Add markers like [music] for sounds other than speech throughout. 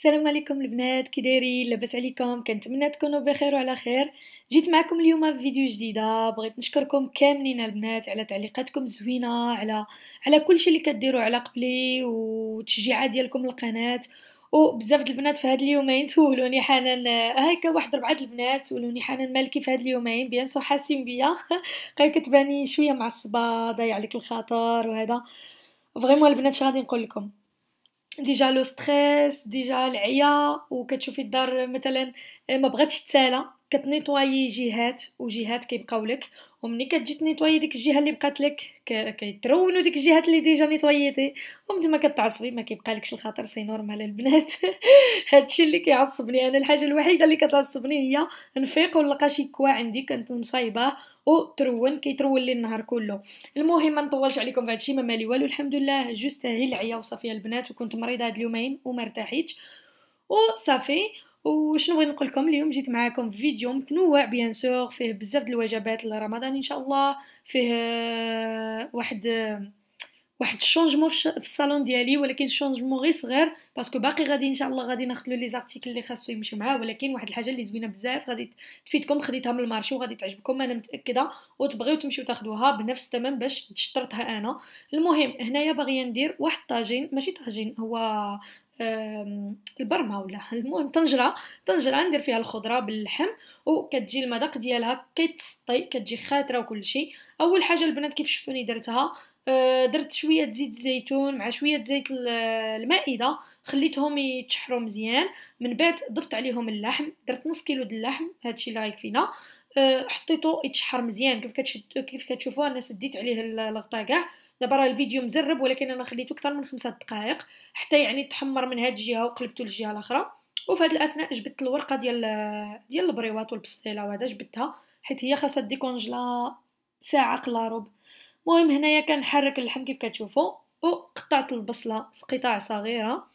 السلام عليكم البنات كي دايرين لاباس عليكم كنتمنى تكونوا بخير وعلى خير جيت معكم اليوم في فيديو جديده بغيت نشكركم كاملين البنات على تعليقاتكم الزوينه على على كل شيء اللي كديروا على قبلي وتشجيعات ديالكم للقناه وبزاف البنات في هاد اليومين سولوني حنان هاكا واحد ربعه البنات سولوني حنان مالكي في هاد اليومين بيان سو حاسين بيا [laughs] قال كتباني شويه معصبه ضايع عليك الخاطر وهذا فريمون البنات اش غادي نقول لكم ديجا لو ستريس ديجا العيا وكتشوفي الدار مثلا آه، ما بغاتش تسالى كتنيطواي جهات وجهات كيبقاو لك ومني كتجي تنيطواي ديك الجهه اللي بقات لك كيترونوا ديك الجهات اللي ديجا نيطويتي ومن ما كتعصبي ما لكش الخاطر سي نورمال البنات [laughs] هادشي اللي كيعصبني انا الحاجه الوحيده اللي كتعصبني هي نفيق ونلقى شي كوا عندي كنت مصايبه وترون كيترول لي النهار كله المهم ما نطولش عليكم في هادشي ما مالي والو الحمد لله جوست هي العيا وصافي البنات وكنت مريضه هاد اليومين وما ارتاحيتش وصافي وشنو بغيت نقول لكم اليوم جيت معاكم في فيديو متنوع بيان سور فيه بزاف د الوجبات لرمضان ان شاء الله فيه آه، واحد آه، واحد الشونجمون في الصالون ديالي ولكن شونجمون غير صغير باسكو باقي غادي ان شاء الله غادي ناخذ له لي زارتيكل اللي خاصو يمشي معاه ولكن واحد الحاجه اللي زوينه بزاف غادي تفيدكم خديتها من المارشي وغادي تعجبكم انا متاكده وتبغيو تمشيو تاخذوها بنفس الثمن باش تشطرتها انا المهم هنايا باغيه ندير واحد طاجين ماشي طاجين هو البرمه ولا المهم طنجره طنجره ندير فيها الخضره باللحم وكتجي المذاق ديالها كيتسطي كتجي خاطره وكل شيء اول حاجه البنات كيف شفتوني درتها آه، درت شويه زيت الزيتون مع شويه زيت المائده خليتهم يتشحروا مزيان من بعد ضفت عليهم اللحم درت نص كيلو د اللحم هادشي اللي يكفينا آه، حطيته يتشحر مزيان كيف كتشد كيف كتشوفوا انا سديت عليه الغطاء كاع دابا راه الفيديو مزرب ولكن انا خليته اكثر من خمسة دقائق حتى يعني تحمر من هاد الجهه وقلبته للجهه الاخرى وفي هاد الاثناء جبت الورقه ديال ديال البريوات والبسطيله وهذا جبتها حيت هي خاصها ديكونجلا ساعه قلا ربع المهم هنايا كنحرك اللحم كيف كتشوفوا وقطعت البصله قطع صغيره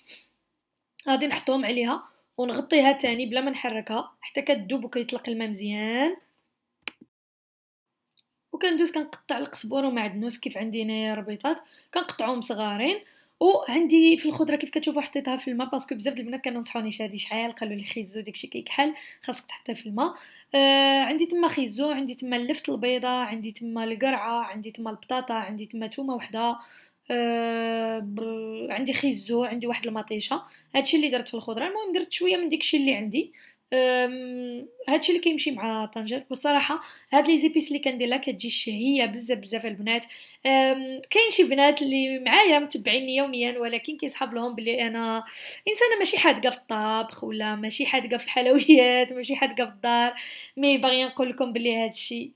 غادي نحطهم عليها ونغطيها تاني بلا ما نحركها حتى كتذوب وكيطلق الماء مزيان وكندوز كنقطع القزبر ومعدنوس كيف عندي هنايا ربيطات كنقطعهم صغارين وعندي في الخضره كيف كتشوفوا حطيتها في الماء باسكو بزاف د البنات كانوا نصحوني شادي شحال قالوا لي خيزو داكشي كيكحل خاصك تحطها في الماء آه عندي تما خيزو عندي تما اللفت البيضه عندي تما القرعه عندي تما البطاطا عندي تما تومه وحده آه عندي خيزو عندي واحد المطيشه هادشي اللي درت في الخضره المهم درت شويه من داكشي اللي عندي هادشي اللي كيمشي مع طنجر بصراحه هاد لي زيبيس اللي كندير لها كتجي شهيه بزاف بزاف البنات كاين شي بنات اللي معايا متبعيني يوميا ولكن كيصحاب لهم بلي انا انسانه ماشي حادقه في الطبخ ولا ماشي حادقه في الحلويات ماشي حادقه في الدار مي باغي نقول لكم بلي هذا الشيء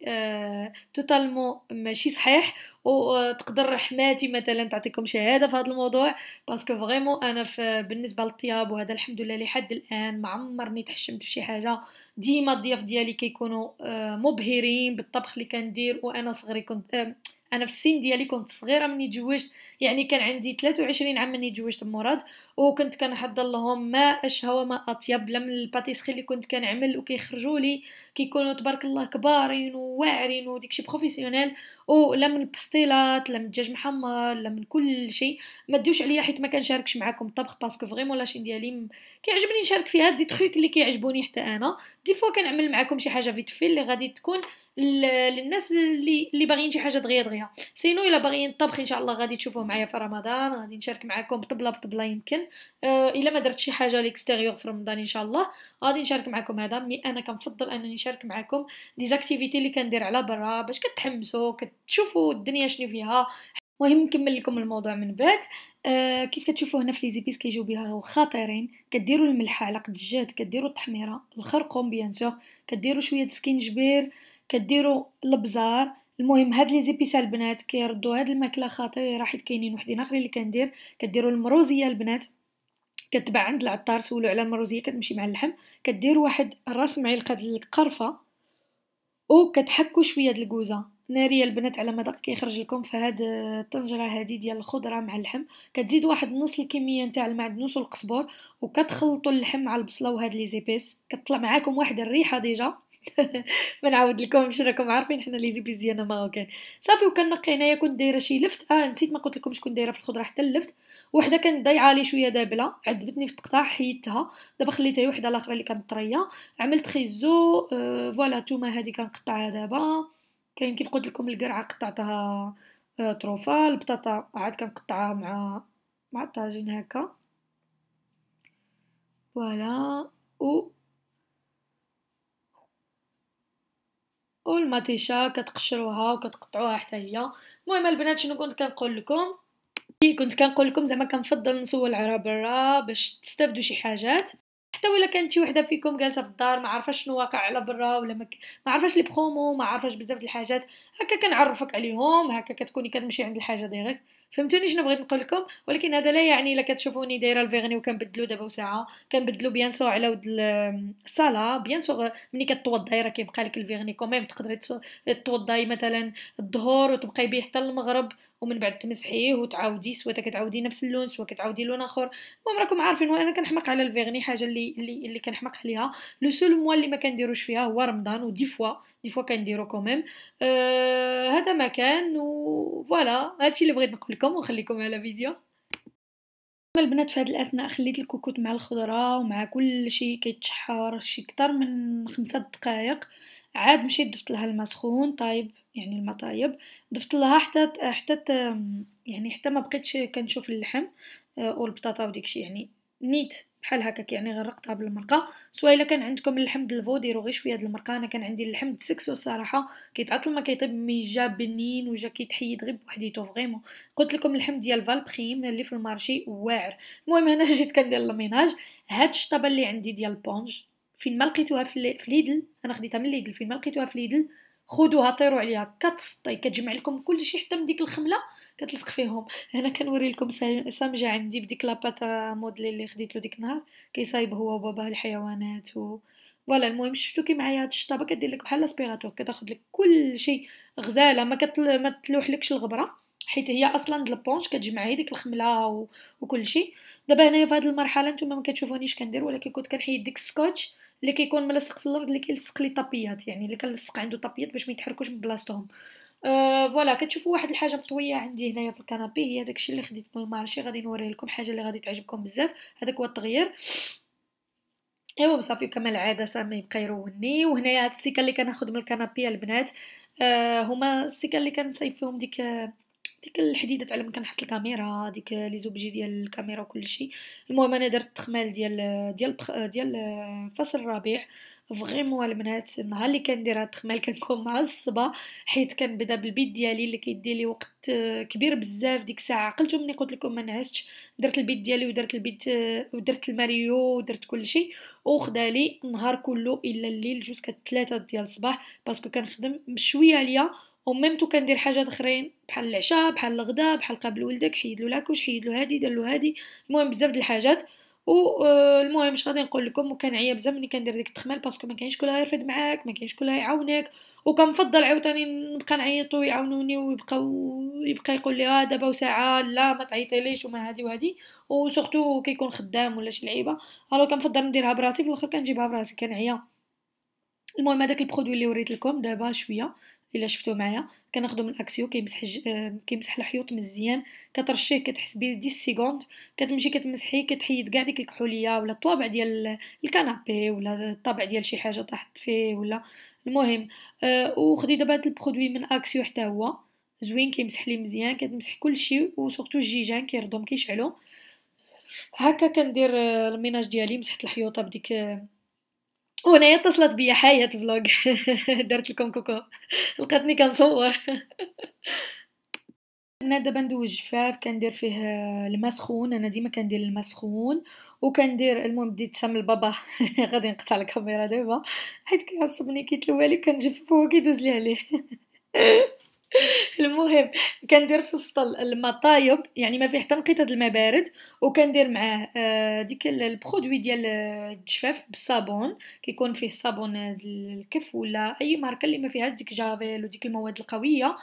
توتالمون ماشي صحيح وتقدر أه، حماتي مثلا تعطيكم شهاده في هذا الموضوع باسكو فريمون انا في بالنسبه للطياب وهذا الحمد لله لحد الان ما عمرني تحشمت في شي حاجه ديما الضياف ديالي كيكونوا أه، مبهرين بالطبخ اللي كندير وانا صغري كنت أه، انا في السن ديالي كنت صغيره مني تزوجت يعني كان عندي 23 عام مني تزوجت بمراد وكنت كنحضر لهم ما اشهى وما اطيب لا من الباتيسخي اللي كنت كنعمل وكيخرجوا لي كيكونوا تبارك الله كبارين وواعرين وديكشي بروفيسيونيل ولا من البسطيلات لا من الدجاج محمر لا من كل شيء ما ديوش عليا حيت ما كنشاركش معكم الطبخ باسكو فريمون لاشين ديالي كيعجبني نشارك فيها دي تخيك اللي كيعجبوني حتى انا دي فوا كنعمل معكم شي حاجه فيت في اللي غادي تكون للناس اللي اللي باغيين شي حاجه دغيا دغيا سينو الا باغيين الطبخ ان شاء الله غادي تشوفوه معايا في رمضان غادي نشارك معكم بطبله بطبله يمكن آه، الا ما درت شي حاجه ليكستيريور في رمضان ان شاء الله غادي نشارك معكم هذا مي انا كنفضل انني نشارك معكم دي زاكتيفيتي اللي كندير على برا باش كتحمسوا كتشوفوا الدنيا شنو فيها المهم نكمل لكم الموضوع من بعد آه كيف كتشوفوا هنا في ليزيبيس كيجيو بها خطيرين كديروا الملح على قد الجهد كديروا التحميره الخرقوم بيان سور كديروا شويه سكينجبير كديروا البزار المهم هاد لي زيبيس البنات كيردوا هاد الماكله خطيره حيت كاينين وحدين اخرين اللي كندير كديروا المروزيه البنات كتباع عند العطار سولو على المروزيه كتمشي مع اللحم كدير واحد راس معلقه القرفه وكتحكوا شويه د الكوزه ناريه البنات على مذاق كيخرج لكم في هاد الطنجره هادي ديال الخضره مع اللحم كتزيد واحد نص الكميه نتاع المعدنوس والقزبر وكتخلطوا اللحم مع البصله وهاد لي زيبيس كتطلع معاكم واحد الريحه ديجا بنعاود [laughs] لكم شي راكم عارفين حنا ليزي بيزي انا ما هو صافي وكان نقينايا كنت دايره شي لفت اه نسيت ما قلت لكمش كنت دايره في الخضره حتى اللفت وحده كانت ضايعه لي شويه دابله عذبتني في التقطاع حيدتها دابا خليتها وحده الاخرى اللي كانت طريه عملت خيزو آه فوالا توما هذه كنقطعها دابا كاين كيف قلت لكم القرعه قطعتها آه تروفا البطاطا عاد كنقطعها مع مع الطاجين هكا فوالا و والمطيشه كتقشروها وكتقطعوها حتى هي المهم البنات شنو كنت كنقول لكم كنت كنقول لكم زعما كنفضل نسول على برا باش تستافدوا شي حاجات حتى ولا كانت شي وحده فيكم جالسه في الدار ما عارفاش شنو واقع على برا ولا ما, ك... ما عارفاش لي برومو ما عارفاش بزاف د الحاجات هكا كنعرفك عليهم هكا كتكوني كتمشي عند الحاجه ديريكت فهمتوني شنو بغيت نقول لكم ولكن هذا لا يعني الا كتشوفوني دايره الفيغني وكنبدلو دابا وساعه كنبدلو بيان سو على ود الصاله بيان سو ملي كتوضاي راه كيبقى لك الفيغني كوميم تقدري توضاي مثلا الظهر وتبقاي بيه حتى المغرب ومن بعد تمسحيه وتعاودي سواء كتعاودي نفس اللون سواء كتعاودي لون اخر المهم راكم عارفين وانا كنحمق على الفيغني حاجه اللي اللي, اللي كنحمق عليها لو سول موا اللي ما كنديروش فيها هو رمضان ودي فوا دي فوا كنديرو كوميم آه هذا ما كان فوالا هادشي اللي بغيت نقول لكم وخليكم على فيديو البنات في هذا الاثناء خليت الكوكوت مع الخضره ومع كل شيء كيتشحر شي كتر من خمسة دقائق عاد مشيت ضفت لها الماء سخون طايب يعني الماء طايب ضفت لها حتى حتى يعني حتى ما بقيتش كنشوف اللحم آه، والبطاطا وديكشي يعني نيت بحال هكاك يعني غرقتها بالمرقه سواء الا كان عندكم اللحم الفو ديروا غير شويه د المرقه انا كان عندي اللحم تسكسو الصراحه كيتعطل ما كيطيب مي جا بنين وجا كيتحيد غير بوحديتو فريمون قلت لكم اللحم ديال فالبخيم اللي في المارشي واعر المهم انا [laughs] جيت كندير الميناج هاد الشطبه اللي عندي ديال البونج فين ما لقيتوها في ليدل انا خديتها من ليدل فين ما لقيتوها في ليدل خذوها طيروا عليها كتسطي كتجمع لكم كل شيء حتى من ديك الخمله كتلصق فيهم هنا كنوري لكم سامجه عندي بديك لاباتا موديل اللي له ديك النهار كيصايب هو وباباه الحيوانات و فوالا المهم شفتو كي معايا هاد الشطابه كدير لك بحال لاسبيراتور كتاخد لك كل شيء غزاله ما كتل... ما لكش الغبره حيت هي اصلا لابونش كتجمع هي ديك الخمله و... وكل شيء دابا هنايا في هاد المرحله نتوما ما كتشوفونيش كندير ولكن كنت كنحيد ديك السكوتش اللي كيكون ملصق في الارض اللي كيلصق لي طابيات يعني اللي كنلصق عنده طابيات باش ما يتحركوش من بلاصتهم أه فوالا كتشوفوا واحد الحاجه مطويه عندي هنايا في الكنابي هي داكشي اللي خديت من المارشي غادي نوريه لكم حاجه اللي غادي تعجبكم بزاف هذاك هو التغيير ايوا صافي كما العاده سامي يبقى يروني وهنايا هاد السيكه اللي كناخذ من الكنابي البنات آه هما السيكه اللي كنصايب فيهم ديك آه ديك الحديده تاع لما كنحط الكاميرا ديك لي زوبجي ديال الكاميرا وكل شيء المهم انا درت التخمال ديال ديال ديال, ديال فصل الربيع فريمون البنات النهار اللي كندير هاد التخمال كنكون معصبه حيت كنبدا بالبيت ديالي اللي كيدي لي وقت كبير بزاف ديك الساعه عقلتو مني قلت لكم ما نعستش درت البيت ديالي ودرت البيت ودرت الماريو ودرت كل شيء وخدا لي النهار كله الا الليل جوج كتلاتة ديال الصباح باسكو كنخدم شويه عليا ميم تو كندير حاجات اخرين بحال العشاء بحال الغداء بحال قبل ولدك حيد له لاكوش حيد له هادي دار له هادي المهم بزاف د الحاجات والمهم آه، اش غادي نقول لكم وكنعيا بزاف ملي كندير ديك التخمال باسكو ما كاينش كلها يرفد معاك ما كاينش كلها يعاونك وكنفضل عاوتاني نبقى نعيط ويعاونوني ويبقاو يبقى يقول لي اه دابا وساعه لا ما تعيطيليش وما هادي وهادي وسورتو كيكون خدام ولا شي لعيبه الو كنفضل نديرها براسي في الاخر كنجيبها براسي كنعيا المهم هذاك البرودوي اللي وريت لكم دابا شويه الا شفتوه معايا كناخذو من اكسيو كيمسح ج... آه، كيمسح الحيوط مزيان كترشيه كتحس بيه 10 سيكوند كتمشي كتمسحيه كتحيد كاع ديك الكحوليه ولا الطوابع ديال الكنابي ولا الطابع ديال شي حاجه طاحت فيه ولا المهم أه وخدي دابا هاد البرودوي من اكسيو حتى هو زوين كيمسح لي مزيان كتمسح كلشي وسورتو الجيجان كيردهم كيشعلو هكا كندير آه، الميناج ديالي مسحت الحيوطه بديك آه، وهنا اتصلت بيا حياة فلوج درت لكم كوكو لقاتني كنصور [laughs] انا دابا ندوز جفاف كندير فيه الماء سخون انا ديما كندير الماء سخون وكندير المهم بديت سام البابا [laughs] غادي نقطع الكاميرا دابا حيت كيعصبني كيتلوالي كنجفف هو كيدوز لي عليه [laughs] [laughs] المهم كندير في السطل الماء طايب يعني ما فيه حتى نقيطه الماء بارد وكندير معاه آه، ديك البرودوي ديال آه، الجفاف بالصابون كيكون فيه صابون الكف ولا اي ماركه اللي ما فيهاش ديك جافيل وديك المواد القويه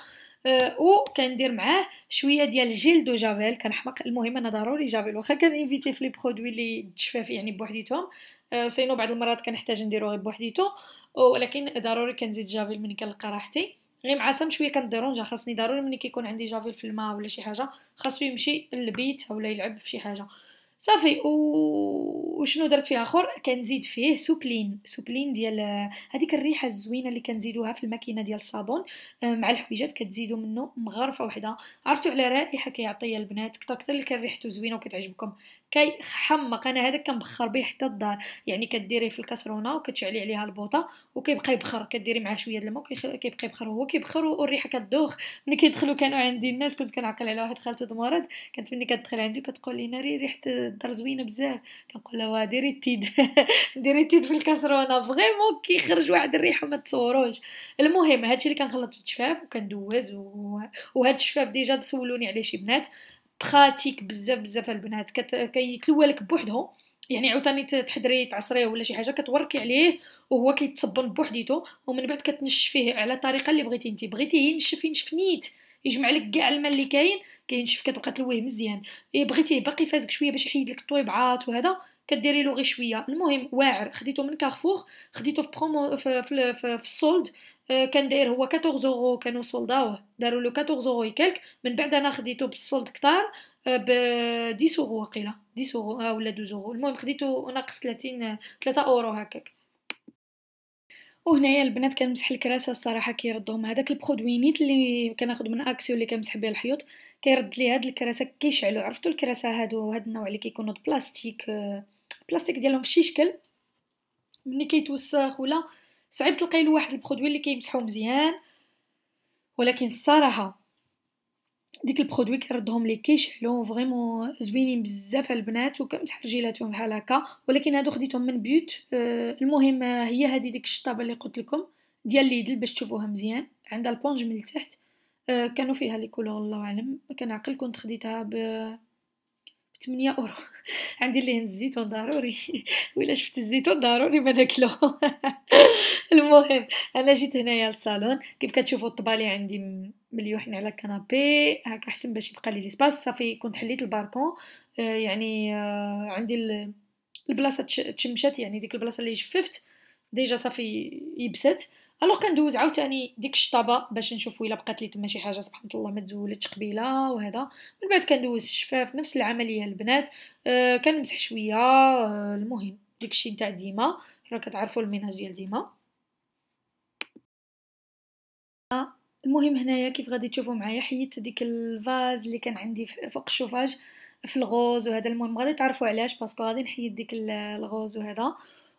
او آه، كندير معاه شويه ديال جيل دو جافيل كنحمق المهم انا ضروري جافيل واخا كنفيتي في لي برودوي اللي الجفاف يعني بوحديتهم سينو بعض المرات كنحتاج نديرو غير بوحديتو ولكن ضروري كنزيد جافيل ملي كنلقى راحتي غير مع سام شويه كنديرونجا خاصني ضروري ملي كيكون عندي جافيل في الماء ولا شي حاجه خاصو يمشي للبيت ولا يلعب في شي حاجه صافي و... وشنو درت فيها اخر كنزيد فيه سوبلين سوبلين ديال هذيك الريحه الزوينه اللي كنزيدوها في الماكينه ديال الصابون آه، مع الحويجات كتزيدوا منه مغرفه وحده عرفتوا على رائحه كيعطي البنات كثر كثر اللي كان ريحته زوينه وكتعجبكم كيحمق انا هذا كنبخر به حتى الدار يعني كديريه في الكسرونه وكتشعلي عليها البوطه وكيبقى يبخر كديري معاه شويه د الماء كيبقى يبخر هو كيبخر والريحه كدوخ ملي كيدخلوا كانوا عندي الناس كنت كنعقل على واحد خالته المرض كانت ملي كتدخل عندي كتقول لي ناري ريحه الدار زوينه بزاف كنقول لها ديري التيد [laughs] ديري التيد في الكسرونه فريمون كيخرج واحد الريحه ما تصوروش المهم هادشي اللي كنخلط الجفاف وكندوز وهاد الشفاف ديجا تسولوني عليه شي بنات براتيك بزاف بزاف البنات كيتلوى لك بوحدهم يعني عاوتاني تحضري تعصريه ولا شي حاجه كتوركي عليه وهو كيتصبن بوحديتو ومن بعد كتنشفيه فيه على الطريقه اللي بغيتي انت بغيتيه ينشف ينشف نيت يجمع لك كاع الماء اللي كاين كينشف كتبقى تلويه مزيان اي بغيتيه باقي فازك شويه باش يحيد لك الطويبعات وهذا كديري له غير شويه المهم واعر خديته من كارفور خديته في برومو في, في, في, في السولد آه، كان داير هو 14 اورو كانوا سولداوه داروا له 14 اورو كلك من بعد انا خديته بالسولد كتار آه، ب 10 اورو وقيله 10 اورو ولا 12 اورو المهم خديته ناقص 30 3 آه، اورو هكاك وهنايا البنات كنمسح الكراسه الصراحه كيردهم هذاك البرودوي نيت اللي كناخذ من اكسيو اللي كنمسح به الحيوط كيرد لي هاد الكراسه كيشعلوا عرفتوا الكراسه هادو هاد النوع اللي كيكونوا بلاستيك بلاستيك ديالهم في شي شكل ملي كيتوسخ ولا صعيب تلقاي له واحد البرودوي اللي كيمسحو مزيان ولكن الصراحه ديك البرودوي كيردهم لي كيشحلو فريمون زوينين بزاف على البنات وكمسح رجيلاتهم بحال هكا ولكن هادو خديتهم من بيوت آه، المهم آه، هي هذه ديك الشطابه اللي قلت لكم ديال ليدل باش تشوفوها مزيان عندها البونج من التحت آه، كانوا فيها لي كولور الله اعلم كنعقل كنت خديتها ب 8 اورو [laughs] عندي ليه الزيتون ضروري [laughs] ولا شفت الزيتون ضروري ما ناكلو [laughs] المهم انا جيت هنايا للصالون كيف كتشوفوا الطبالي عندي مليوحين على الكنابي هكا احسن باش يبقى لي ليسباس صافي كنت حليت الباركون آه، يعني آه، عندي البلاصه تشمشات يعني ديك البلاصه اللي جففت ديجا صافي يبست الوغ كندوز عاوتاني ديك الشطابه باش نشوف الا بقات لي تما شي حاجه سبحان الله ما تزولتش قبيله وهذا من بعد كندوز الشفاف نفس العمليه البنات آه كنمسح شويه آه المهم الشيء نتاع ديما راه كتعرفوا الميناج ديال ديما المهم هنايا كيف غادي تشوفوا معايا حيدت ديك الفاز اللي كان عندي فوق الشوفاج في الغوز وهذا المهم غادي تعرفوا علاش باسكو غادي نحيد ديك الغوز وهذا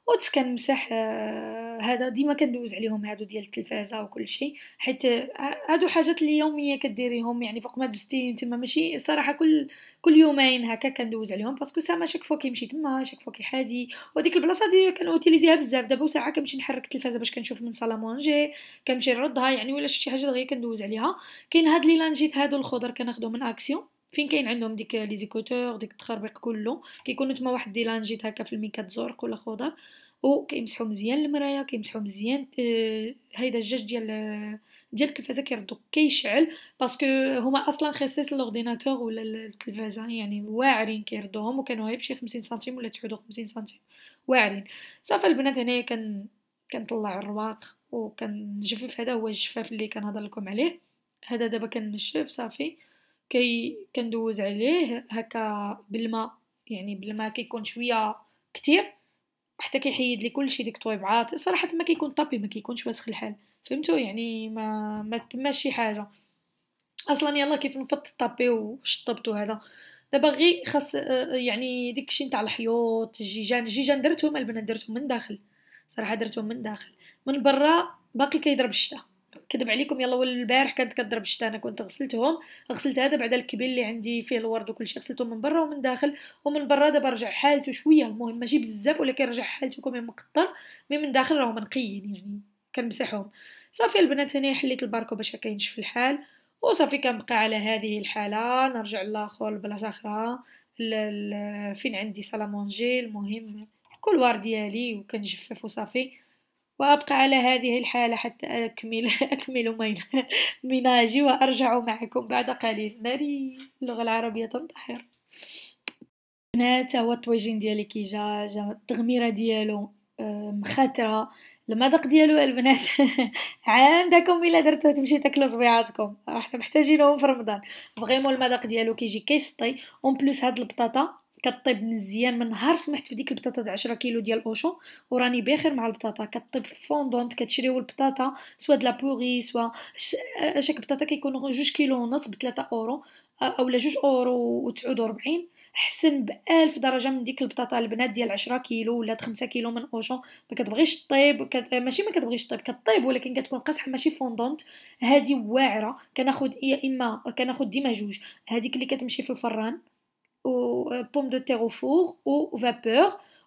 وتس كنمسح آه، هذا ديما كندوز عليهم هادو ديال التلفازه وكل شيء حيت آه، هادو حاجات يومية كديريهم يعني فوق ما دوزتي تما ماشي صراحه كل كل يومين هكا كندوز عليهم باسكو ساما شاك فوا كيمشي تما شاك فوا كيحادي وديك البلاصه دي كنوتيليزيها بزاف دابا وساعة كنمشي نحرك التلفازه باش كنشوف من صالة مونجي كنمشي نردها يعني ولا شفت شي حاجه دغيا كندوز عليها كاين هاد لي لانجيت هادو الخضر كناخدو من اكسيون فين كاين عندهم ديك لي زيكوتور ديك التخربيق كله كيكونوا تما واحد دي لانجيت هكا في الميكات زرق ولا خضر وكيمسحوا مزيان المرايه كيمسحوا مزيان آه، هيدا الجاج ديال آه، ديال التلفازه كيردو كيشعل باسكو هما اصلا خصيص لورديناتور ولا التلفازه يعني واعرين كيردوهم وكانوا غير بشي 50 سنتيم ولا 59 سنتيم واعرين صافي البنات هنايا كان كنطلع الرواق وكنجفف هذا هو الجفاف اللي كنهضر لكم عليه هذا دابا كنشف صافي كي كندوز عليه هكا بالماء يعني بالماء كيكون شويه كتير حتى كيحيد لي كلشي ديك الطويبعات صراحه ما كيكون طابي ما كيكونش واسخ الحال فهمتوا يعني ما ما تماش شي حاجه اصلا يلا كيف نفض الطابي وشطبت هذا دابا غي خاص آه، آه، يعني داكشي نتاع الحيوط الجيجان الجيجان درتهم البنات درتهم من داخل صراحه درتهم من داخل من برا باقي كيضرب الشتا كذب عليكم يلا ولا البارح كانت كضرب الشتا انا كنت غسلتهم غسلت هذا بعد الكبير اللي عندي فيه الورد وكل شيء غسلته من برا ومن داخل ومن برا دابا رجع حالته شويه المهم ماشي بزاف ولكن رجع حالته كومي مقطر مي من داخل راهو نقيين يعني كنمسحهم صافي البنات هنا حليت الباركو باش هكا ينشف الحال وصافي كنبقى على هذه الحاله نرجع لاخر لبلاصه اخرى فين عندي سالامونجي المهم كل وار ديالي وكنجفف وصافي وأبقى على هذه الحالة حتى أكمل [laughs] أكمل مناجي وأرجع معكم بعد قليل ناري اللغة العربية تنتحر هنا هو الطويجين ديالي كي جا جا التغميرة ديالو آه، مخاترة المذاق ديالو البنات [laughs] عندكم الا درتو تمشي تاكلو صبيعاتكم راه حنا محتاجينهم في رمضان فريمون المذاق ديالو كيجي كيسطي اون بلوس هاد البطاطا كطيب مزيان من نهار سمحت في ديك البطاطا د 10 كيلو ديال اوشون وراني بخير مع البطاطا كطيب فوندونت كتشريو البطاطا سوا د لابوغي سوا آه، شاك بطاطا كيكون جوج كيلو ونص ب 3 اورو آه، اولا جوج اورو و49 حسن بألف درجه من ديك البطاطا البنات ديال 10 كيلو ولا 5 كيلو من اوشون ما كتبغيش طيب كت... آه، ماشي ما كتبغيش طيب كطيب ولكن كتكون قاصحه ماشي فوندونت هذه واعره كناخد يا اما كناخد ديما جوج هذيك اللي كتمشي في الفران وبوم دو تيغ وفور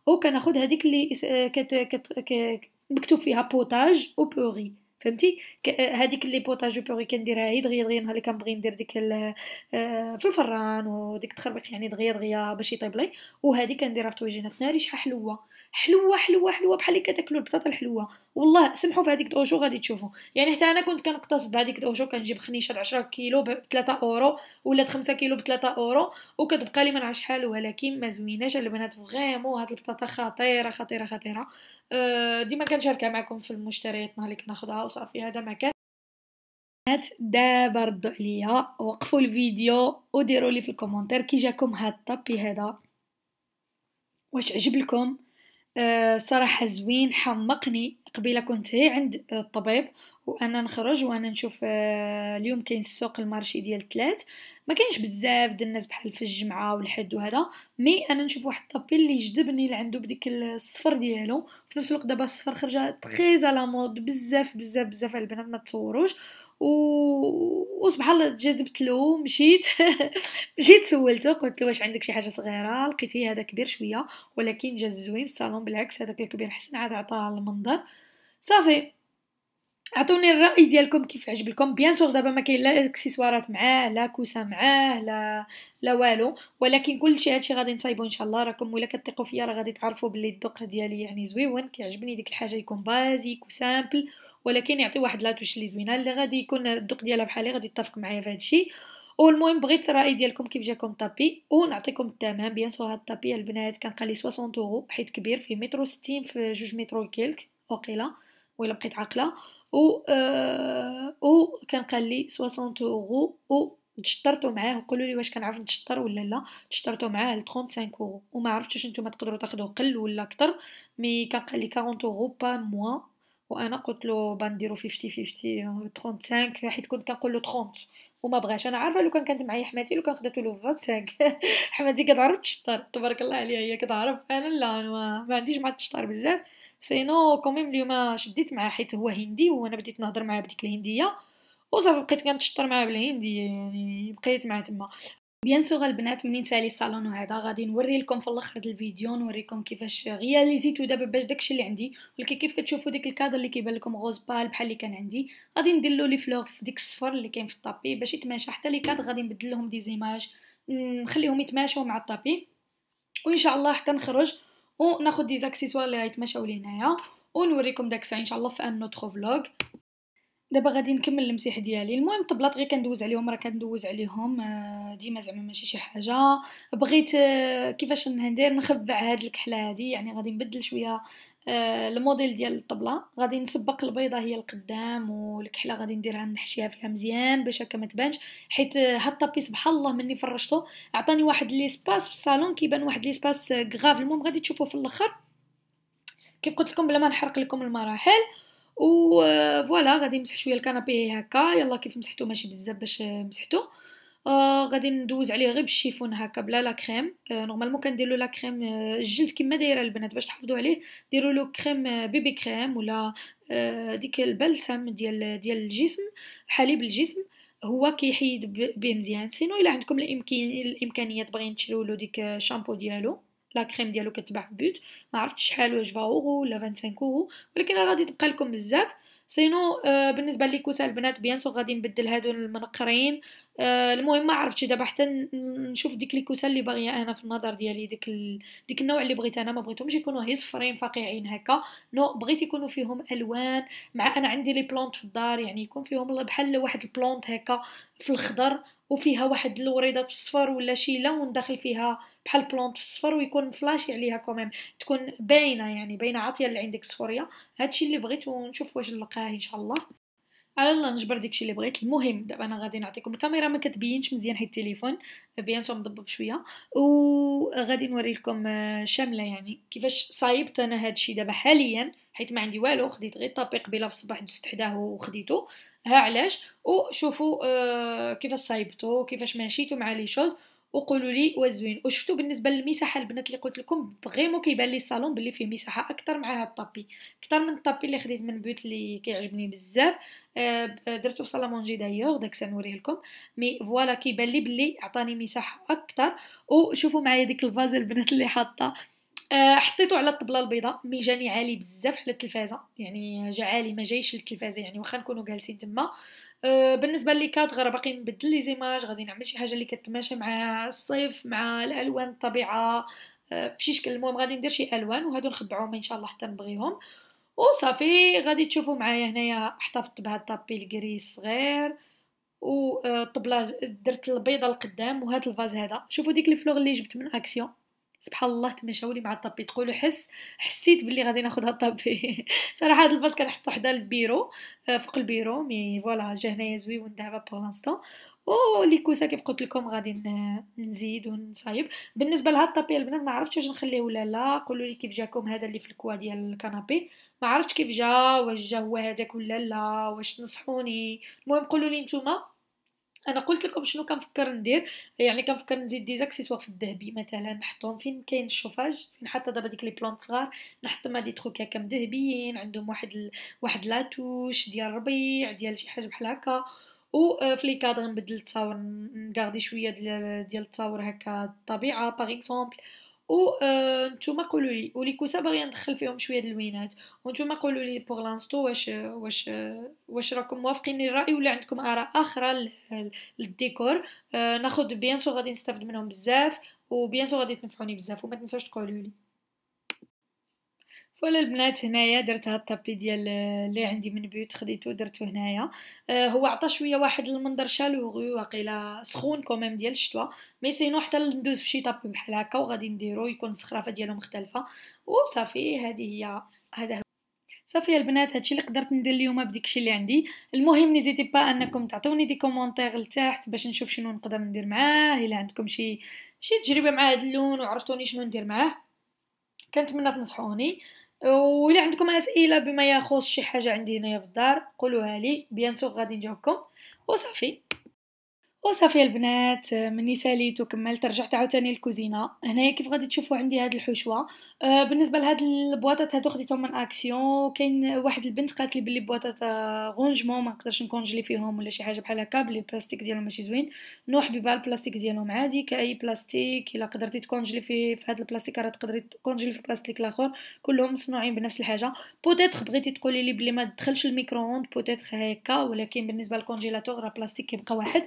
او كناخذ هذيك اللي كت كت مكتوب فيها بوتاج بوري فهمتي هذيك اللي بوتاج بوري كنديرها هي دغيا دغيا نهار اللي كنبغي ندير ديك في الفران وديك التخربيق يعني دغيا دغيا باش يطيب لي وهذه كنديرها في طويجينه ناري شحال حلوه حلوه حلوه حلوه بحال اللي كتاكلوا البطاطا الحلوه والله سمحوا في هذيك دوشو غادي تشوفوا يعني حتى انا كنت كنقتصد هذيك دوشو كنجيب خنيشه 10 كيلو ب 3 اورو ولا 5 كيلو ب 3 اورو وكتبقى لي ما نعرف شحال ولكن ما زويناش البنات فريمون هاد البطاطا خطيره خطيره خطيره أه، ديما كنشاركها معكم في المشتريات نهار اللي كناخذها وصافي هذا ما كان دابا ردوا عليا وقفوا الفيديو وديروا لي في الكومنتير كي جاكم هاد الطبي هذا واش عجب لكم آه، صراحة زوين حمقني قبيلة كنت هي عند الطبيب وانا نخرج وانا نشوف آه، اليوم كاين السوق المارشي ديال تلات ما كاينش بزاف ديال الناس بحال في الجمعه والحد وهذا مي انا نشوف واحد الطابيل اللي جذبني لعندو بديك الصفر ديالو في نفس الوقت دابا الصفر خرج تري على مود بزاف بزاف بزاف البنات ما تصوروش و... وسبحان الله تجذبت له مشيت [laughs] مشيت سولته قلت له واش عندك شي حاجه صغيره لقيتيه هذا كبير شويه ولكن جا زوين في الصالون بالعكس هذاك الكبير حسن عاد عطاه المنظر صافي عطوني الراي ديالكم كيف عجبكم بيان سور دابا ما كاين لا اكسسوارات معاه لا كوسه معاه لا لا والو ولكن كل شيء هادشي غادي نصايبو ان شاء الله راكم ولا كتثقوا فيا راه غادي تعرفوا بلي الدوق ديالي يعني زويون كيعجبني ديك الحاجه يكون بازيك وسامبل ولكن يعطي واحد لاتوش لي زوينه اللي غادي يكون الذوق ديالها بحالي غادي يتفق معايا في الشيء والمهم بغيت الراي ديالكم كيف جاكم طابي ونعطيكم الثمن بيان سو هاد الطابي البنات كان قال لي 60 اورو حيت كبير فيه مترو 60 في جوج مترو كيلك وقيله ولا بقيت عاقله و آه و كان قال لي 60 اورو و تشطرتو معاه وقولوا لي واش كنعرف نتشطر ولا لا تشطرتو معاه ل 35 اورو وما عرفتش نتوما تقدروا تاخذوه قل ولا اكثر مي كان قال لي 40 اورو با موان وانا قلت له بنديرو 50 50 35 حيت كنت كنقول له 30 وما بغاش انا عارفه لو كان كانت معايا حماتي لو كان خدات له 25 [laughs] حماتي كتعرف تشطر تبارك الله عليها هي كتعرف انا لا أنا ما عنديش مع التشطر بزاف سينو كوميم اليوم شديت معاه حيت هو هندي وانا بديت نهضر معاه بديك الهنديه وصافي بقيت كنتشطر معاه بالهندي يعني بقيت معاه تما بيان سوغ البنات منين سالي الصالون وهذا غادي نوري لكم في الاخر الفيديو نوريكم كيفاش غياليزيتو دابا باش داكشي اللي عندي ولكن كيف كتشوفوا ديك الكادر اللي كيبان لكم غوز بال بحال اللي كان عندي غادي ندير له لي فلوغ في ديك الصفر اللي كاين في الطابي باش يتماشى حتى لي كادر غادي نبدل لهم دي زيماج نخليهم يتماشوا مع الطابي وان شاء الله حتى نخرج وناخذ دي زاكسيسوار اللي غيتماشاو لي هنايا ونوريكم داك الساعه ان شاء الله في ان نوتخ فلوغ دابا غادي نكمل المسيح ديالي المهم الطبلات غير كندوز عليهم راه كندوز عليهم آه، ديما زعما ماشي شي حاجه بغيت آه، كيفاش ندير نخبع هاد الكحله هادي يعني غادي نبدل شويه آه، الموديل ديال الطبله غادي نسبق البيضه هي القدام والكحله غادي نديرها نحشيها فيها مزيان باش هكا ما تبانش حيت هاد الطابيس بحال الله مني فرشته عطاني واحد لي سباس في الصالون كيبان واحد لي سباس كغاف المهم غادي تشوفوه في الاخر كيف قلت لكم بلا ما نحرق لكم المراحل وفوالا آه، غادي نمسح شويه الكنبي هكا يلا كيف مسحتو ماشي بزاف باش آه، مسحتو آه غادي ندوز عليه غير بالشيفون هكا بلا لا كريم آه نورمالمون له لا كريم آه، الجلد كما دايره البنات باش تحافظوا عليه ديروا له كريم بيبي كريم ولا آه ديك البلسم ديال ديال الجسم حليب الجسم هو كيحيد به مزيان سينو الا عندكم الامكانيات باغيين تشريو له ديك الشامبو ديالو لا كريم ديالو كتباع في بوت ما عرفتش شحال واش 20 اورو ولا 25 اورو ولكن راه غادي تبقى لكم بزاف سينو آه بالنسبه للكوسه البنات بيان سور غادي نبدل هادو المنقرين آه، المهم ما عرفتش دابا حتى نشوف ديك الكوسه اللي باغيه انا في النظر ديالي ديك ال... ديك النوع اللي بغيت انا ما بغيتهمش يكونوا هي صفرين فقيعين هكا نو بغيت يكونوا فيهم الوان مع انا عندي لي بلونت في الدار يعني يكون فيهم بحال واحد البلونت هكا في الخضر وفيها واحد الوريضه في الصفر ولا شي لون داخل فيها بحال بلونت في الصفر ويكون فلاشي عليها كوميم تكون باينه يعني باينه عاطيه اللي عندك صفوريه هادشي اللي بغيت ونشوف واش نلقاه ان شاء الله على الله نجبر داكشي اللي بغيت المهم دابا انا غادي نعطيكم الكاميرا ما كتبينش مزيان حيت التليفون بيانتو مضبب شويه وغادي نوري لكم آه، شامله يعني كيفاش صايبت انا هادشي دابا حاليا حيت ما عندي والو خديت غير طابيق قبيله في الصباح دزت حداه وخديته ها علاش وشوفوا آه، كيفاش صايبته كيفاش مشيتو مع لي شوز وقولوا لي وزوين وشفتوا بالنسبه للمساحه البنات اللي قلت لكم فريمون كيبان لي الصالون باللي فيه مساحه اكثر مع هاد الطابي اكثر من الطابي اللي خديت من بيوت اللي كيعجبني بزاف آه، درتو في سالامونجي دايوغ داك سنوريه لكم مي فوالا كيبان لي باللي عطاني مساحه اكثر وشوفوا معايا ديك الفاز البنات اللي حاطه آه، حطيته على الطبله البيضاء مي جاني عالي بزاف على التلفازه يعني جا عالي ما جايش للتلفازه يعني واخا نكونوا جالسين تما أه، بالنسبه لي للكادر راه باقي نبدل لي زيماج غادي نعمل شي حاجه اللي كتماشى مع الصيف مع الالوان الطبيعه أه، فشي شكل المهم غادي ندير شي الوان وهادو نخبعهم ان شاء الله حتى نبغيهم وصافي غادي تشوفوا معايا هنايا احتفظت بهاد الطابي الكري الصغير والطبله أه، درت البيضه القدام وهاد الفاز هذا شوفوا ديك الفلوغ اللي جبت من اكسيون سبحان الله تمشاو لي مع الطبي تقولوا حس حسيت باللي غادي ناخذ الطبي [laughs] صراحه هذا الباس كنحطو حدا البيرو آه، فوق البيرو مي فوالا جا هنايا زويون دابا بوغ لانستون او لي كوسا كيف قلت لكم غادي نزيد ونصايب بالنسبه لهاد الطابي البنات ما عرفتش واش نخليه ولا لا قولوا لي كيف جاكم هذا اللي في الكوا ديال الكنابي ما عرفتش كيف جا واش جا هو هذاك ولا لا واش تنصحوني المهم قولوا لي نتوما انا قلت لكم شنو كنفكر ندير يعني كنفكر نزيد دي زاكسيسوار في الذهبي مثلا نحطهم فين كاين الشوفاج فين حتى دابا ديك لي بلونت صغار نحطهم هادي تخوك هكا مذهبيين عندهم واحد ال... واحد لاتوش ديال الربيع ديال شي حاجه بحال هكا وفي آه، لي كادر نبدل التصاور نغاردي شويه ديال التصاور هكا الطبيعه باغ اكزومبل آه، نتوما قولوا لي وليكوسا باغي ندخل فيهم شويه دلوينات وانتوما قولوا لي بوغ لانستو واش واش واش راكم موافقين الراي ولا عندكم اراء اخرى للديكور آه، ناخذ بيان سو غادي نستافد منهم بزاف وبيان سو غادي تنفعوني بزاف وما تنساوش تقولوا لي فوالا البنات هنايا درت هاد الطابي ديال اللي آه، عندي من بيوت خديته درتو هنايا آه هو عطى شويه واحد المنظر شالوغي واقيلا سخون كوميم ديال الشتوى مي سينو حتى ندوز فشي طابي بحال هكا وغادي نديرو يكون السخرافه ديالو مختلفه وصافي هذه هي هذا هو صافي البنات هادشي اللي قدرت ندير اليوم بديكشي اللي عندي المهم نيزيتي با انكم تعطوني دي كومونتير لتحت باش نشوف شنو نقدر ندير معاه الا عندكم شي شي تجربه مع هاد اللون وعرفتوني شنو ندير معاه كنتمنى تنصحوني وإلا عندكم اسئله بما يخص شي حاجه عندي هنايا في الدار قولوها لي بيانتو غادي نجاوبكم وصافي وصافي البنات مني ساليت وكملت رجعت عاوتاني للكوزينه هنايا كيف غادي تشوفوا عندي هاد الحشوه آه، بالنسبه لهاد البواطات هادو خديتهم من اكسيون كاين واحد البنت قالت لي بلي بواطات غونجمون آه، ما نقدرش نكونجلي فيهم ولا شي حاجه بحال هكا بلي البلاستيك ديالهم ماشي زوين نوح ببال البلاستيك ديالهم عادي كاي بلاستيك الا قدرتي تكونجلي فيه في هاد البلاستيك راه تقدري تكونجلي في بلاستيك الاخر كلهم مصنوعين بنفس الحاجه بوتيت بغيتي تقولي لي بلي ما تدخلش الميكرووند بوتيت هكا ولكن بالنسبه للكونجيلاتور راه بلاستيك كيبقى واحد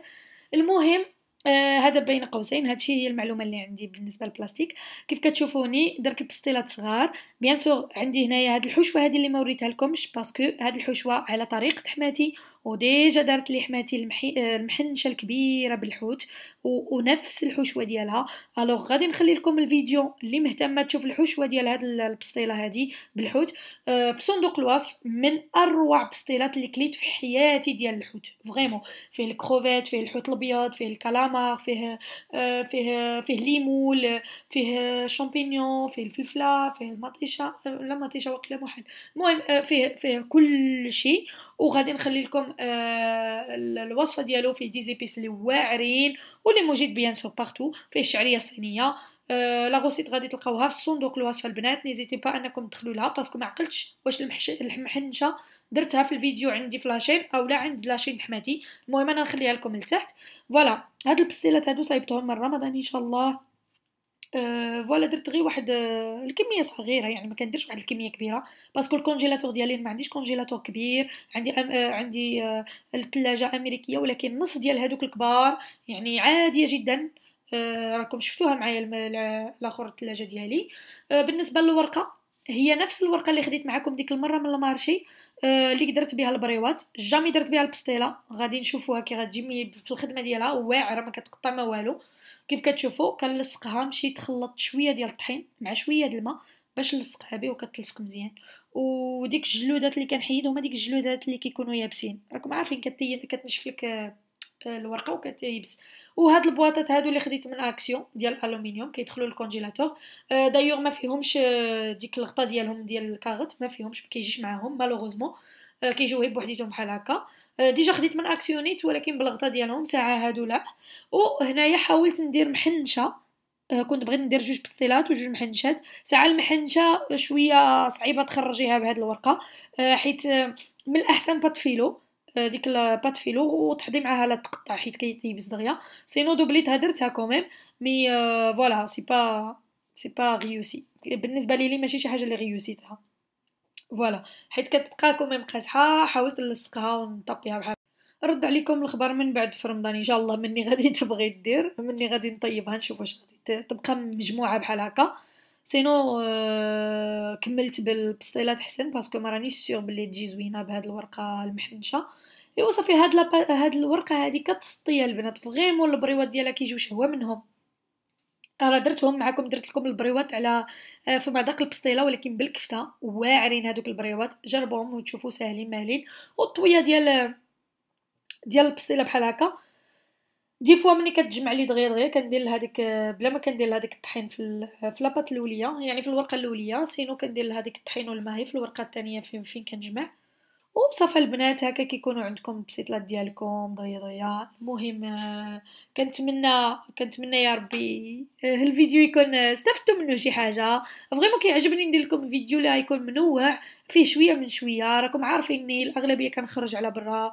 المهم آه هذا بين قوسين هادشي هي المعلومه اللي عندي بالنسبه للبلاستيك كيف كتشوفوني درت البسطيلات صغار بيان سور عندي هنايا هاد الحشوه هذه اللي ما وريتها لكمش باسكو هاد الحشوه على طريقه حماتي وديجا دارت لي حماتي المحي... المحنشه الكبيره بالحوت و... ونفس الحشوه ديالها الوغ غادي نخلي لكم الفيديو اللي مهتمه تشوف الحشوه ديال هاد البسطيله هادي بالحوت آه، في صندوق الوصف من اروع بسطيلات اللي كليت في حياتي ديال الحوت فريمون فيه الكروفيت فيه الحوت الابيض فيه الكالامار فيه آه، فيه فيه ليمول فيه شامبينيون فيه الفلفله فيه المطيشه آه، لا مطيشه وقيله محل المهم فيه فيه كل شيء وغادي نخلي لكم آه، الوصفه ديالو فيه ديزيبيس اللي واعرين واللي موجود بيان سور بارتو فيه الشعريه الصينيه أه لا غوسيت غادي تلقاوها في الصندوق الوصفه البنات نيزيتي با انكم تدخلوا لها باسكو ما عقلتش واش المحنشه درتها في الفيديو عندي في لاشين اولا عند لاشين حماتي المهم انا نخليها لكم لتحت فوالا هاد البستيلات هادو صايبتهم من رمضان ان شاء الله آه، فوالا درت غير واحد آه، الكميه صغيره يعني ما كنديرش واحد الكميه كبيره باسكو الكونجيلاتور ديالي ما عنديش كونجيلاتور كبير عندي أم آه، عندي الثلاجه امريكيه ولكن نص ديال هذوك الكبار يعني عاديه جدا راكم شفتوها معايا الاخر الثلاجه ديالي بالنسبه للورقه هي نفس الورقه اللي خديت معكم ديك المره من المارشي اللي درت بها البريوات جامي درت بها البسطيله غادي نشوفوها كي غتجي في الخدمه ديالها واعره ما كتقطع ما والو كيف كتشوفوا كنلصقها مشيت تخلط شويه ديال الطحين مع شويه ديال الماء باش نلصقها به وكتلصق مزيان وديك الجلودات اللي كنحيد هما ديك الجلودات اللي كيكونوا يابسين راكم عارفين كتي كتنشف لك آه، الورقه وكتيبس وهاد البواطات هادو اللي خديت من اكسيون ديال الالومنيوم كيدخلوا للكونجيلاتور آه، دايوغ ما فيهمش آه، ديك الغطا ديالهم ديال الكاغط ما فيهمش ما كيجيش معاهم مالوغوزمون كيجيو غير بوحديتهم بحال هكا آه، ديجا خديت من اكسيونيت ولكن بالغطا ديالهم ساعه هادو لا وهنايا حاولت ندير محنشه آه، كنت بغيت ندير جوج بسطيلات وجوج محنشات ساعه المحنشه شويه صعيبه تخرجيها بهاد الورقه آه، حيت من الاحسن باتفيلو ديك البات فيلو وتحضي معاها لا تقطع حيت كيتيبس دغيا سينو دوبليتها درتها كوميم مي فوالا سي با سي با غيوسي بالنسبه لي ماشي شي حاجه اللي غيوسيتها فوالا حيت كتبقى كوميم قاصحه حاولت نلصقها ونطبيها بحال رد عليكم الخبر من بعد في رمضان ان شاء الله مني [laughs] غادي تبغي دير مني غادي نطيبها نشوف واش غادي تبقى مجموعه بحال هكا سينو آه كملت بالبسطيلات حسن باسكو ما رانيش سيغ بلي تجي زوينه بهاد الورقه المحنشه ايوا صافي هاد هاد الورقه هادي كتسطيها البنات فريمون البريوات ديالها كيجيو شهوه منهم راه درتهم معكم درت لكم البريوات على آه، في مذاق البسطيله ولكن بالكفته واعرين هذوك البريوات جربوهم وتشوفوا ساهلين مالين والطويه ديال ديال البسطيله بحال هكا دي فوا ملي كتجمع لي دغيا دغيا كندير لهاديك بلا ما كندير لهاديك الطحين في في لاباط الاوليه يعني في الورقه الاوليه سينو كندير لهاديك الطحين والماء في الورقه الثانيه فين فين كنجمع وبصفة البنات هكا كيكونوا عندكم بسيطلات ديالكم ضيضيا المهم آه، كنتمنى كنتمنى يا ربي آه، الفيديو يكون آه، استفدتوا منه شي حاجه فريمون كيعجبني ندير لكم فيديو اللي غيكون منوع فيه شويه من شويه راكم عارفيني الاغلبيه كنخرج على برا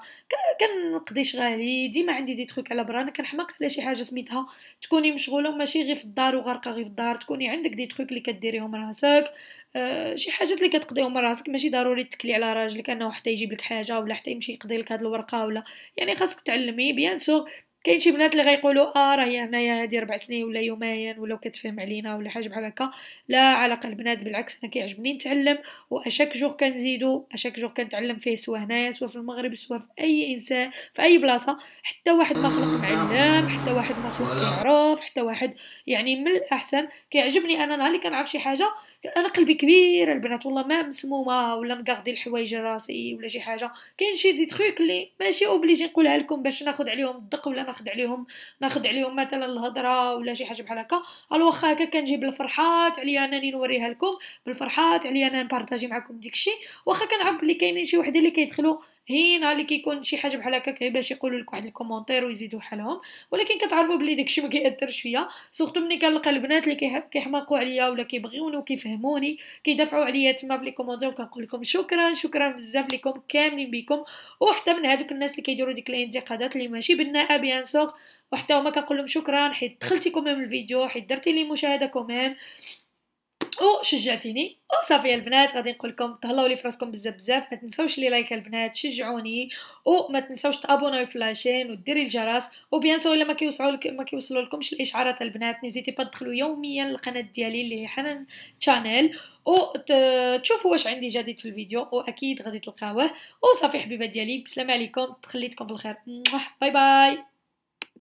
كنقضي شغالي ديما عندي دي تروك على برا انا كنحماق على شي حاجه سميتها تكوني مشغوله ماشي غير في الدار وغارقه غير في الدار تكوني عندك دي تروك اللي كديريهم راسك أه شي حاجات اللي كتقضيهم راسك ماشي ضروري تكلي على راجلك انه حتى حتى يجيب لك حاجه ولا حتى يمشي يقضي لك هاد الورقه ولا يعني خاصك تعلمي بيان سو كاين شي بنات اللي غيقولوا اه راهي هنايا هادي ربع سنين ولا يومين ولا كتفهم علينا ولا حاجه بحال هكا لا علاقه البنات بالعكس انا كيعجبني نتعلم واشاك جوغ كنزيدو اشاك جوغ كنتعلم فيه سوا هنايا سوا في المغرب سوا في اي انسان في اي بلاصه حتى واحد ما خلق معلم حتى واحد ما خلق معروف حتى واحد يعني من الاحسن كيعجبني انا نهار اللي كنعرف شي حاجه انا قلبي كبير البنات والله ما مسمومه ولا مقاغدي الحوايج راسي ولا شي حاجه كاين شي دي تروك اللي ماشي اوبليجي نقولها لكم باش ناخذ عليهم الدق ولا ناخذ عليهم ناخذ عليهم مثلا الهضره ولا شي حاجه بحال هكا الو واخا هكا كنجيب الفرحات عليا انني نوريها لكم بالفرحات عليا انا نبارطاجي معكم ديكشي واخا كنعرف بلي كاينين شي وحدين اللي كيدخلوا هنا اللي كيكون شي حاجه بحال هكاك باش يقولوا لك واحد الكومونتير ويزيدوا حالهم ولكن كتعرفوا بلي داكشي ما كيأثرش فيا سورتو ملي كنلقى البنات اللي كيحماقوا عليا ولا كيبغيوني وكيفهموني كيدافعوا عليا تما في لي كومونتير وكنقول لكم شكرا شكرا بزاف لكم كاملين بكم وحتى من هذوك الناس اللي كيديروا ديك الانتقادات اللي ماشي بناءه بيان سور وحتى هما كنقول لهم شكرا حيت دخلتي كوميم الفيديو حيت درتي لي مشاهده كوميم او شجعتيني او صافي البنات غادي نقول لكم تهلاو لي فراسكم بزاف بزاف ما تنساوش لي لايك البنات شجعوني وما تنساوش تابوناو في لاشين وديري الجرس وبيان سو الا ما كيوصلوا لك ما كيوصلوا لكمش الاشعارات البنات نزيتي با تدخلوا يوميا للقناه ديالي اللي هي حنان شانيل وتشوفوا واش عندي جديد في الفيديو واكيد غادي تلقاوه وصافي حبيبه ديالي بسلام عليكم تخليتكم بالخير باي باي